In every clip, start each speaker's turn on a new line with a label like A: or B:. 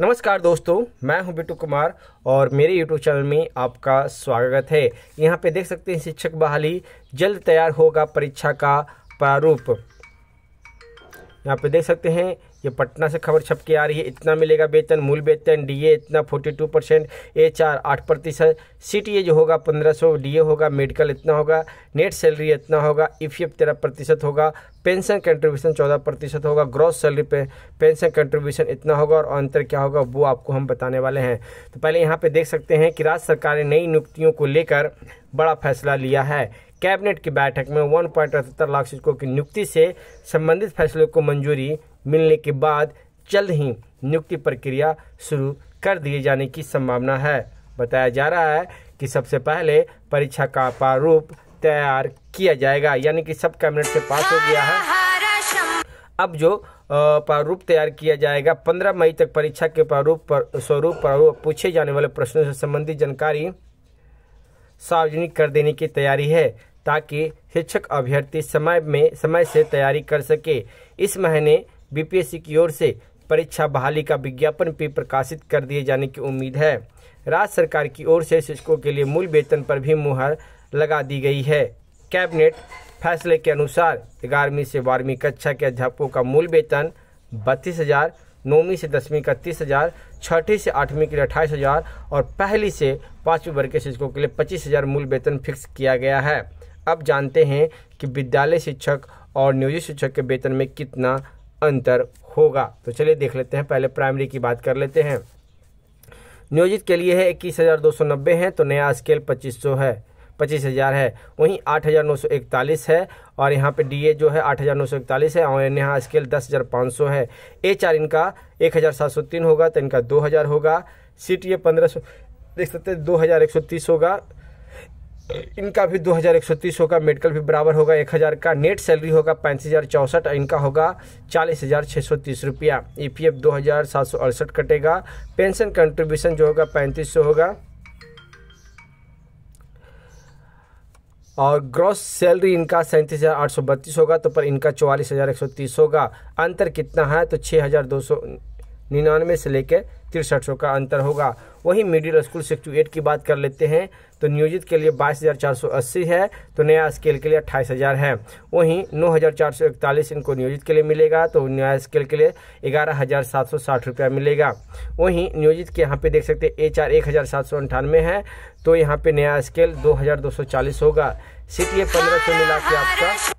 A: नमस्कार दोस्तों मैं हूं बिटू कुमार और मेरे यूट्यूब चैनल में आपका स्वागत है यहां पे देख सकते हैं शिक्षक बहाली जल्द तैयार होगा परीक्षा का प्रारूप यहां पे देख सकते हैं ये पटना से खबर छप के आ रही है इतना मिलेगा वेतन मूल वेतन डीए इतना 42 परसेंट एच आर आठ प्रतिशत सी टी ए जो होगा 1500 डीए होगा मेडिकल इतना होगा नेट सैलरी इतना होगा ई पी एफ तेरह प्रतिशत होगा पेंशन कंट्रीब्यूशन चौदह प्रतिशत होगा ग्रॉस सैलरी पे पेंशन कंट्रीब्यूशन इतना होगा और अंतर क्या होगा वो आपको हम बताने वाले हैं तो पहले यहाँ पर देख सकते हैं कि राज्य सरकार ने नई नियुक्तियों को लेकर बड़ा फैसला लिया है कैबिनेट की बैठक में वन पॉइंट अठहत्तर लाख शिक्षकों की नियुक्ति से संबंधित फैसले को मंजूरी मिलने के बाद जल्द ही नियुक्ति प्रक्रिया शुरू कर दिए जाने की संभावना है बताया जा रहा है कि सबसे पहले परीक्षा का प्रारूप तैयार किया जाएगा यानी कि सब कैबिनेट से पास हो गया है अब जो प्रारूप तैयार किया जाएगा 15 मई तक परीक्षा के प्रारूप पर स्वरूप प्रारूप पूछे जाने वाले प्रश्नों से संबंधित जानकारी सार्वजनिक कर देने की तैयारी है ताकि शिक्षक अभ्यर्थी समय में समय से तैयारी कर सके इस महीने बीपीएससी की ओर से परीक्षा बहाली का विज्ञापन भी प्रकाशित कर दिए जाने की उम्मीद है राज्य सरकार की ओर से शिक्षकों के लिए मूल वेतन पर भी मुहर लगा दी गई है कैबिनेट फैसले के अनुसार ग्यारहवीं से बारहवीं कक्षा के अध्यापकों का मूल वेतन बत्तीस हज़ार नौवीं से दसवीं का तीस हज़ार छठी से आठवीं के लिए अट्ठाईस हज़ार और पहली से पाँचवीं वर्ग के शिक्षकों के लिए पच्चीस हज़ार मूल वेतन फिक्स किया गया है अब जानते हैं कि विद्यालय शिक्षक और नियोजित शिक्षक के वेतन में कितना अंतर होगा तो चलिए देख लेते हैं पहले प्राइमरी की बात कर लेते हैं नियोजित के लिए है इक्कीस हज़ार दो सौ नब्बे हैं तो नया स्केल पच्चीस सौ है पच्चीस हज़ार है वहीं आठ हज़ार नौ सौ इकतालीस है और यहाँ पे डीए जो है आठ हज़ार नौ सौ इकतालीस है और यहाँ स्केल दस हज़ार पाँच सौ है ए चार इनका एक हज़ार सात सौ तीन होगा तो इनका दो हज़ार होगा सी टी ए पंद्रह सौ देख सकते हैं दो हज़ार एक सौ तीस होगा इनका भी दो हजार एक सौ तीस होगा मेडिकल भी बराबर होगा एक हजार का नेट सैलरी होगा पैंतीस हज़ार चौंसठ इनका होगा चालीस हज़ार छः सौ तीस रुपया ई पी एफ दो हज़ार सात सौ अड़सठ कटेगा पेंशन कंट्रीब्यूशन जो होगा पैंतीस सौ होगा और ग्रॉस सैलरी इनका सैंतीस हज़ार आठ सौ बत्तीस होगा तो पर इनका चौवालीस हज़ार एक सौ तीस होगा अंतर कितना है तो छः हज़ार दो सौ निन्यानवे से लेकर तिरसठ सौ का अंतर होगा वहीं मिडिल स्कूल सिक्सटी एट की बात कर लेते हैं तो नियोजित के लिए बाईस हज़ार चार सौ अस्सी है तो नया स्केल के लिए अट्ठाईस हज़ार है वहीं नौ हज़ार चार सौ इकतालीस इनको नियोजित के लिए मिलेगा तो नया स्केल के लिए ग्यारह हज़ार सात सौ साठ रुपया मिलेगा वहीं नियोजित के यहाँ पे देख सकते हैं एच आर एक हज़ार सात सौ अंठानवे है तो यहाँ पे नया स्केल दो हज़ार दो सौ चालीस होगा सिर्फ पंद्रह सौ मिला के आपका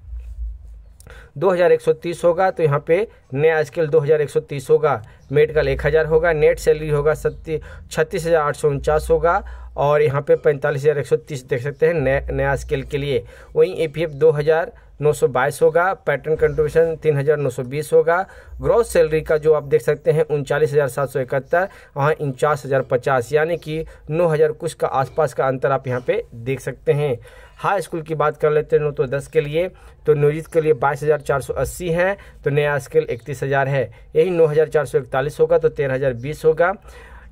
A: 2130 होगा तो यहाँ पे नया स्केल 2130 होगा मेडिकल हज़ार होगा नेट सैलरी होगा सत्ती छत्तीस हज़ार आठ सौ उनचास होगा और यहाँ पे पैंतालीस हज़ार एक सौ तीस देख सकते हैं नया नया स्केल के लिए वहीं ए पी एफ दो हज़ार 922 होगा पैटर्न कंट्रीब्यूशन 3920 होगा ग्रॉस सैलरी का जो आप देख सकते हैं उनचालीस हज़ार सात सौ इकहत्तर वहाँ उनचास हज़ार पचास यानी कि नौ हज़ार कुछ का आसपास का अंतर आप यहाँ पे देख सकते हैं हाई स्कूल की बात कर लेते हैं नौ तो दस के लिए तो नियोजित के लिए बाईस हज़ार चार सौ अस्सी है तो नया स्केल इकतीस हज़ार है यही नौ हज़ार चार सौ इकतालीस होगा तो तेरह हज़ार बीस होगा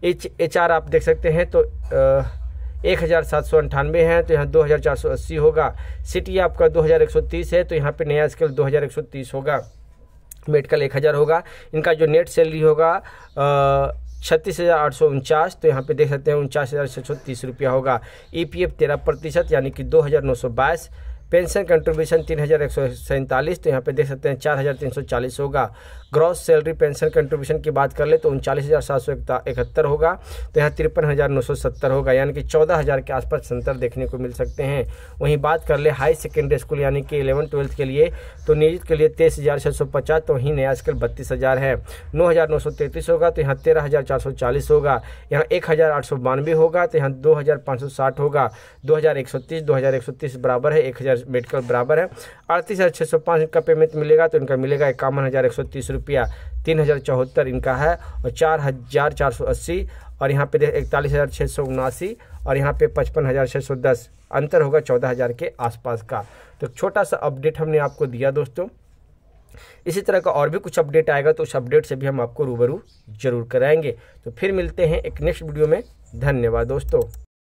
A: एच एच आर आप देख सकते हैं तो आ, एक हज़ार सात सौ अंठानवे हैं तो यहाँ दो हज़ार चार सौ अस्सी होगा सिटी आपका दो हज़ार एक सौ तीस है तो यहाँ पे नया स्केल दो हज़ार एक सौ तीस होगा मेडिकल एक हज़ार होगा इनका जो नेट सैलरी होगा छत्तीस हज़ार आठ सौ उनचास तो यहाँ पे देख सकते हैं उनचास हज़ार छः सौ तीस रुपया होगा ई पी एफ तेरह प्रतिशत यानी कि दो हज़ार नौ सौ बाईस पेंशन कंट्रीब्यूशन तीन हज़ार एक सौ सैंतालीस तो यहाँ पे देख सकते हैं चार हज़ार तीन सौ चालीस होगा ग्रॉस सैलरी पेंशन कंट्रीब्यूशन की बात कर ले तो उनचालीस हज़ार सात सौ इकहत्तर होगा तो यहाँ तिरपन हज़ार नौ सौ सत्तर होगा यानी कि चौदह हज़ार के आसपास अंतर देखने को मिल सकते हैं वहीं बात कर ले हाई सेकेंडरी स्कूल यानी कि इलेवन ट्वेल्थ के लिए तो नियोजित के लिए तेईस हज़ार छः सौ पचास तो वहीं नया स्केल बत्तीस हज़ार है नौ हज़ार नौ सौ तैंतीस होगा तो यहाँ तेरह हज़ार चार सौ चालीस होगा यहाँ एक हज़ार आठ सौ बानवे होगा तो यहाँ दो हज़ार पाँच सौ साठ होगा दो हज़ार एक सौ तीस दो हज़ार एक सौ तीस बराबर है एक हज़ार मेडिकल बराबर है अड़तीस हज़ार छः सौ पाँच इनका पेमेंट मिलेगा तो इनका मिलेगा इक्यावन हज़ार एक सौ तीस रुपया तीन हज़ार चौहत्तर इनका है और चार हज़ार चार सौ अस्सी और यहाँ पे इकतालीस हज़ार छः सौ उनासी और यहाँ पे पचपन हज़ार छः सौ दस अंतर होगा चौदह हज़ार के आसपास का तो छोटा सा अपडेट हमने आपको दिया दोस्तों इसी तरह का और भी कुछ अपडेट आएगा तो उस अपडेट से भी हम आपको रूबरू जरूर कराएंगे तो फिर मिलते हैं एक नेक्स्ट वीडियो में धन्यवाद दोस्तों